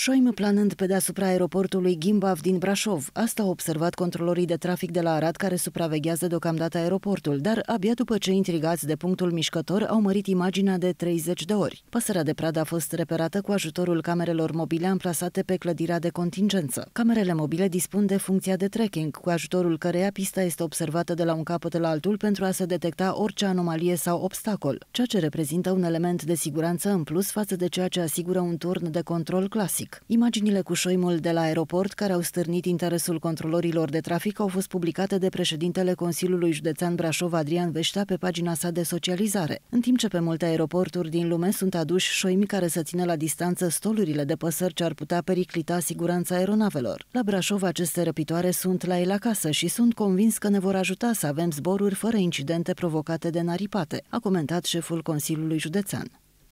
Șoim planând pe deasupra aeroportului Gimbav din Brașov. Asta au observat controlorii de trafic de la Arad care supraveghează deocamdată aeroportul, dar abia după ce intrigați de punctul mișcător au mărit imaginea de 30 de ori. Păsărea de pradă a fost reperată cu ajutorul camerelor mobile amplasate pe clădirea de contingență. Camerele mobile dispun de funcția de tracking, cu ajutorul căreia pista este observată de la un capăt la altul pentru a se detecta orice anomalie sau obstacol, ceea ce reprezintă un element de siguranță în plus față de ceea ce asigură un turn de control clasic trafic. Imaginile cu șoimul de la aeroport, care au stârnit interesul controlorilor de trafic, au fost publicate de președintele Consiliului Județean Brașov, Adrian Veștea, pe pagina sa de socializare. În timp ce pe multe aeroporturi din lume sunt aduși șoimi care să țină la distanță stolurile de păsări ce ar putea periclita siguranța aeronavelor. La Brașov, aceste răpitoare sunt la el acasă și sunt convins că ne vor ajuta să avem zboruri fără incidente provocate de naripate, a comentat șeful Consiliului Județean.